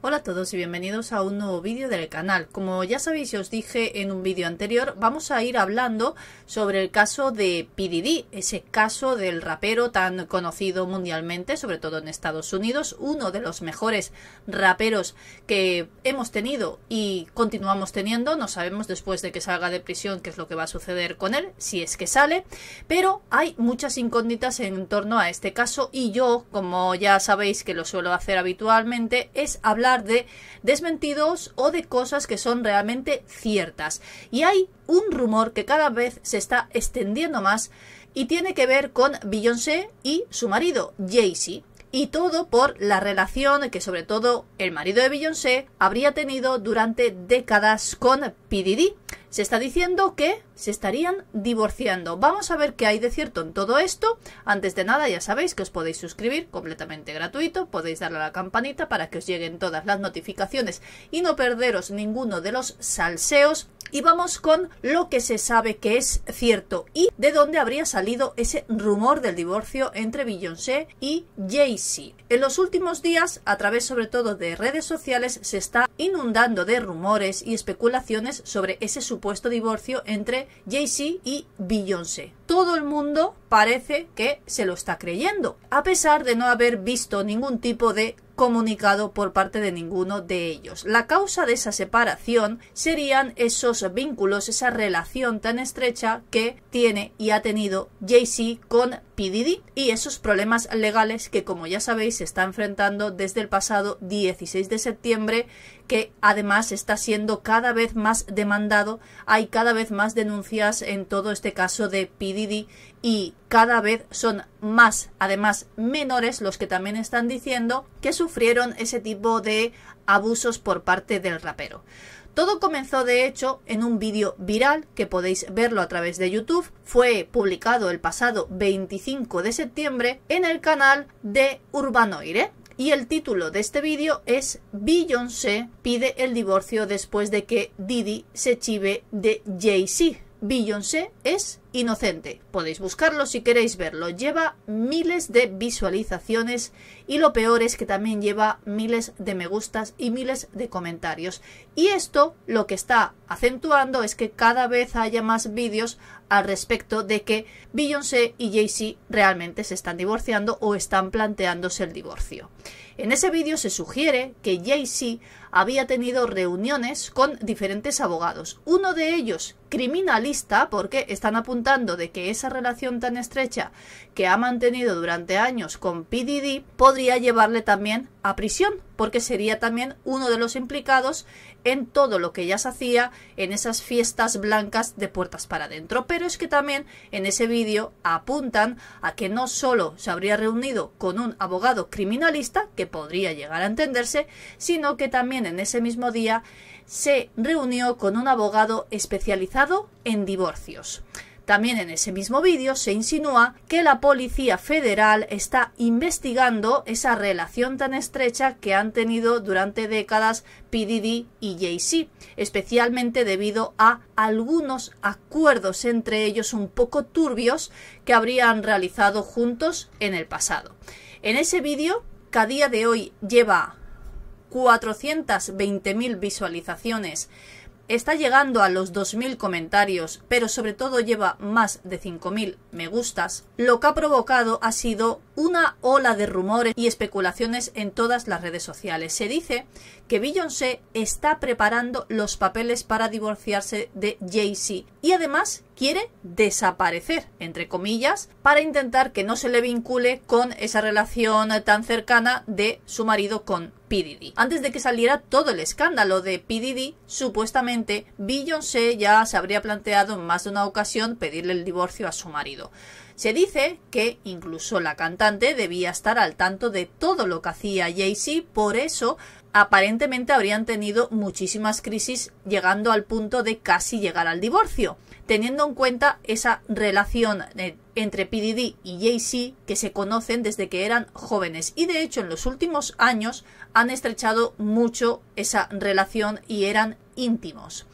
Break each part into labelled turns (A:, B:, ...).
A: Hola a todos y bienvenidos a un nuevo vídeo del canal. Como ya sabéis y os dije en un vídeo anterior, vamos a ir hablando sobre el caso de PDD, ese caso del rapero tan conocido mundialmente, sobre todo en Estados Unidos, uno de los mejores raperos que hemos tenido y continuamos teniendo. No sabemos después de que salga de prisión qué es lo que va a suceder con él, si es que sale, pero hay muchas incógnitas en torno a este caso y yo, como ya sabéis que lo suelo hacer habitualmente, es hablar de desmentidos o de cosas que son realmente ciertas. Y hay un rumor que cada vez se está extendiendo más y tiene que ver con Beyoncé y su marido, Jay-Z. Y todo por la relación que sobre todo el marido de Beyoncé habría tenido durante décadas con PDD se está diciendo que se estarían divorciando. Vamos a ver qué hay de cierto en todo esto. Antes de nada, ya sabéis que os podéis suscribir completamente gratuito, podéis darle a la campanita para que os lleguen todas las notificaciones y no perderos ninguno de los salseos y vamos con lo que se sabe que es cierto y de dónde habría salido ese rumor del divorcio entre Beyoncé y Jay-Z. En los últimos días, a través sobre todo de redes sociales, se está inundando de rumores y especulaciones sobre ese supuesto divorcio entre Jay-Z y Beyoncé todo el mundo parece que se lo está creyendo, a pesar de no haber visto ningún tipo de comunicado por parte de ninguno de ellos. La causa de esa separación serían esos vínculos, esa relación tan estrecha que tiene y ha tenido Jay-Z con PDD y esos problemas legales que, como ya sabéis, se está enfrentando desde el pasado 16 de septiembre, que además está siendo cada vez más demandado. Hay cada vez más denuncias en todo este caso de PDD y cada vez son más, además, menores los que también están diciendo que sufrieron ese tipo de abusos por parte del rapero. Todo comenzó de hecho en un vídeo viral que podéis verlo a través de YouTube. Fue publicado el pasado 25 de septiembre en el canal de Urbanoire, y el título de este vídeo es Beyoncé pide el divorcio después de que Didi se chive de Jay-Z. Beyoncé es Inocente. Podéis buscarlo si queréis verlo. Lleva miles de visualizaciones y lo peor es que también lleva miles de me gustas y miles de comentarios. Y esto lo que está acentuando es que cada vez haya más vídeos al respecto de que Beyoncé y Jay-Z realmente se están divorciando o están planteándose el divorcio. En ese vídeo se sugiere que Jay-Z había tenido reuniones con diferentes abogados. Uno de ellos criminalista porque están apuntando de que esa relación tan estrecha que ha mantenido durante años con PDD podría llevarle también a prisión, porque sería también uno de los implicados en todo lo que ya se hacía en esas fiestas blancas de puertas para adentro. Pero es que también en ese vídeo apuntan a que no solo se habría reunido con un abogado criminalista, que podría llegar a entenderse, sino que también en ese mismo día se reunió con un abogado especializado en divorcios. También en ese mismo vídeo se insinúa que la Policía Federal está investigando esa relación tan estrecha que han tenido durante décadas PDD y jay especialmente debido a algunos acuerdos entre ellos un poco turbios que habrían realizado juntos en el pasado. En ese vídeo, cada día de hoy lleva 420.000 visualizaciones Está llegando a los 2.000 comentarios, pero sobre todo lleva más de 5.000 me gustas. Lo que ha provocado ha sido una ola de rumores y especulaciones en todas las redes sociales. Se dice que Beyoncé está preparando los papeles para divorciarse de Jay-Z y además quiere desaparecer, entre comillas, para intentar que no se le vincule con esa relación tan cercana de su marido con PDD. Antes de que saliera todo el escándalo de PDD, supuestamente Beyoncé ya se habría planteado en más de una ocasión pedirle el divorcio a su marido. Se dice que incluso la cantante debía estar al tanto de todo lo que hacía Jay-Z, por eso aparentemente habrían tenido muchísimas crisis llegando al punto de casi llegar al divorcio, teniendo en cuenta esa relación eh, entre PDD y jay que se conocen desde que eran jóvenes y de hecho en los últimos años han estrechado mucho esa relación y eran íntimos.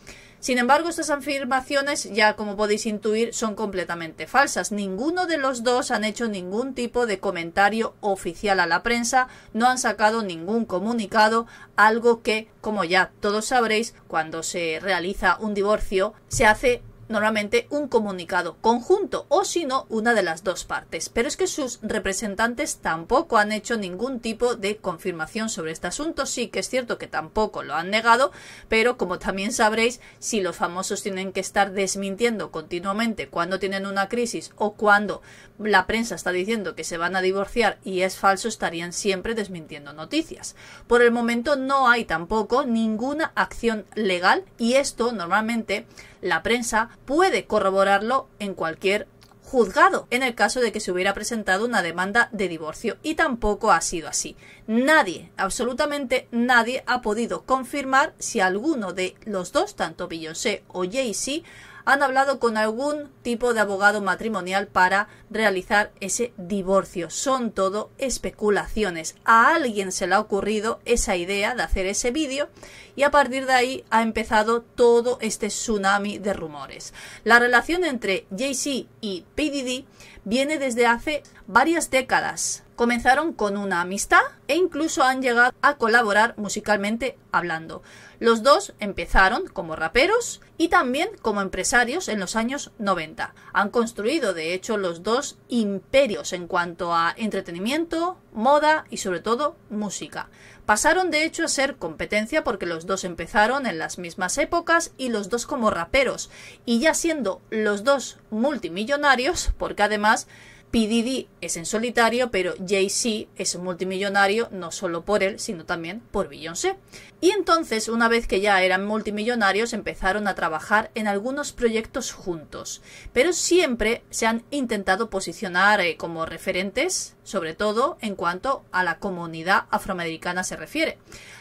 A: Sin embargo, estas afirmaciones, ya como podéis intuir, son completamente falsas. Ninguno de los dos han hecho ningún tipo de comentario oficial a la prensa, no han sacado ningún comunicado, algo que, como ya todos sabréis, cuando se realiza un divorcio, se hace normalmente un comunicado conjunto o si no una de las dos partes. Pero es que sus representantes tampoco han hecho ningún tipo de confirmación sobre este asunto. Sí que es cierto que tampoco lo han negado, pero como también sabréis, si los famosos tienen que estar desmintiendo continuamente cuando tienen una crisis o cuando la prensa está diciendo que se van a divorciar y es falso, estarían siempre desmintiendo noticias. Por el momento no hay tampoco ninguna acción legal y esto normalmente la prensa puede corroborarlo en cualquier juzgado en el caso de que se hubiera presentado una demanda de divorcio y tampoco ha sido así. Nadie, absolutamente nadie ha podido confirmar si alguno de los dos, tanto Beyoncé o Jay-Z, han hablado con algún tipo de abogado matrimonial para realizar ese divorcio. Son todo especulaciones. A alguien se le ha ocurrido esa idea de hacer ese vídeo y a partir de ahí ha empezado todo este tsunami de rumores. La relación entre Jay-Z y PDD viene desde hace varias décadas. Comenzaron con una amistad e incluso han llegado a colaborar musicalmente hablando. Los dos empezaron como raperos y también como empresarios en los años 90. Han construido de hecho los dos imperios en cuanto a entretenimiento, moda y sobre todo música. Pasaron de hecho a ser competencia porque los dos empezaron en las mismas épocas y los dos como raperos y ya siendo los dos multimillonarios porque además P.D.D. es en solitario, pero Jay-Z es multimillonario no solo por él, sino también por Beyoncé. Y entonces, una vez que ya eran multimillonarios, empezaron a trabajar en algunos proyectos juntos, pero siempre se han intentado posicionar eh, como referentes, sobre todo en cuanto a la comunidad afroamericana se refiere.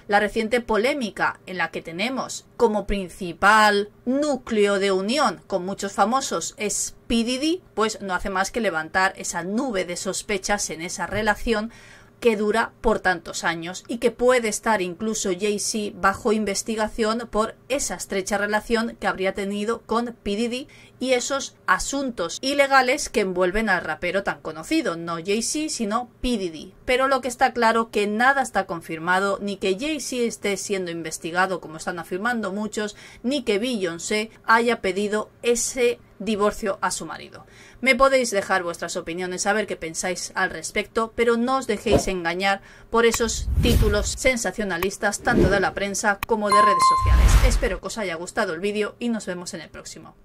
A: La reciente polémica en la que tenemos como principal núcleo de unión con muchos famosos es pididí, pues no hace más que levantar esa nube de sospechas en esa relación que dura por tantos años y que puede estar incluso Jay-Z bajo investigación por esa estrecha relación que habría tenido con P. y esos asuntos ilegales que envuelven al rapero tan conocido, no Jay-Z sino P. Pero lo que está claro que nada está confirmado, ni que Jay-Z esté siendo investigado como están afirmando muchos, ni que Beyoncé haya pedido ese divorcio a su marido. Me podéis dejar vuestras opiniones, saber qué pensáis al respecto, pero no os dejéis engañar por esos títulos sensacionalistas tanto de la prensa como de redes sociales. Espero que os haya gustado el vídeo y nos vemos en el próximo.